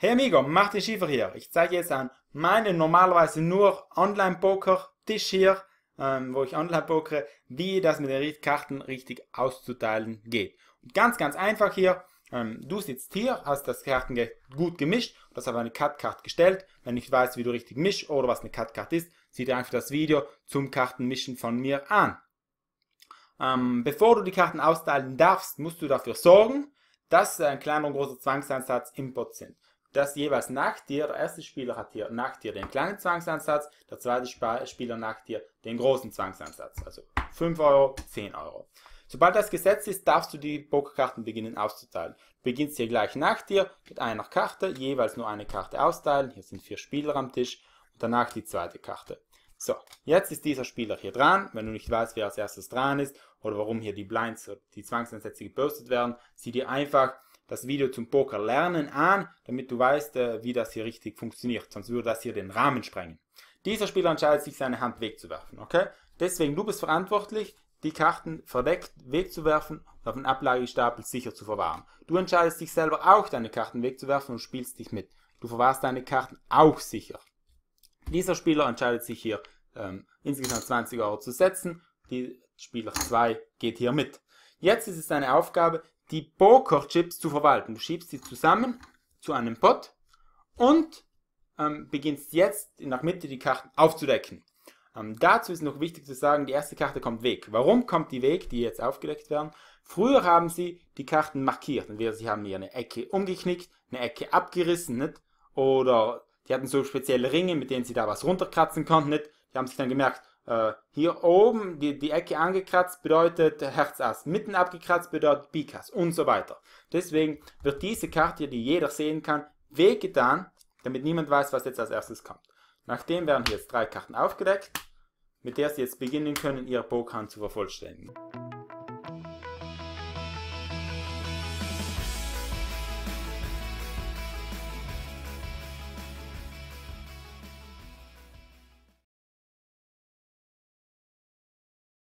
Hey amigo, Martin Schiefer hier. Ich zeige jetzt an meinen normalerweise nur Online-Poker-Tisch hier, ähm, wo ich online pokere, wie das mit den Karten richtig auszuteilen geht. Und ganz, ganz einfach hier. Ähm, du sitzt hier, hast das Kartendeck gut gemischt, das habe eine Cut-Card gestellt. Wenn ich weiß, wie du richtig mischst oder was eine Cut-Card ist, sieh dir einfach das Video zum Kartenmischen von mir an. Ähm, bevor du die Karten austeilen darfst, musst du dafür sorgen, dass äh, ein kleiner und großer Zwangseinsatz im Pot sind dass jeweils nach dir, der erste Spieler hat hier nach dir den kleinen Zwangsansatz, der zweite Spieler nach dir den großen Zwangsansatz. Also 5 Euro, 10 Euro. Sobald das gesetzt ist, darfst du die Pokerkarten beginnen auszuteilen. Du beginnst hier gleich nach dir mit einer Karte, jeweils nur eine Karte austeilen. Hier sind vier Spieler am Tisch und danach die zweite Karte. So, jetzt ist dieser Spieler hier dran. Wenn du nicht weißt, wer als erstes dran ist oder warum hier die Blinds, die Zwangsansätze gebürstet werden, sieh dir einfach das Video zum Poker lernen an, damit du weißt, äh, wie das hier richtig funktioniert. Sonst würde das hier den Rahmen sprengen. Dieser Spieler entscheidet sich, seine Hand wegzuwerfen, okay? Deswegen, du bist verantwortlich, die Karten verdeckt wegzuwerfen und auf den Ablagestapel sicher zu verwahren. Du entscheidest dich selber auch, deine Karten wegzuwerfen und spielst dich mit. Du verwahrst deine Karten auch sicher. Dieser Spieler entscheidet sich hier, ähm, insgesamt 20 Euro zu setzen. Die Spieler 2 geht hier mit. Jetzt ist es deine Aufgabe, die Pokerchips zu verwalten. Du schiebst sie zusammen zu einem Pot und ähm, beginnst jetzt nach Mitte die Karten aufzudecken. Ähm, dazu ist noch wichtig zu sagen, die erste Karte kommt weg. Warum kommt die weg, die jetzt aufgedeckt werden? Früher haben sie die Karten markiert. Entweder sie haben hier eine Ecke umgeknickt, eine Ecke abgerissen, nicht? Oder die hatten so spezielle Ringe, mit denen sie da was runterkratzen konnten, nicht? Die haben sich dann gemerkt, äh, hier oben die, die Ecke angekratzt bedeutet Herzass, mitten abgekratzt bedeutet Bikas und so weiter. Deswegen wird diese Karte, die jeder sehen kann, weggetan, damit niemand weiß, was jetzt als erstes kommt. Nachdem werden jetzt drei Karten aufgedeckt, mit der Sie jetzt beginnen können, Ihre Pokerhand zu vervollständigen.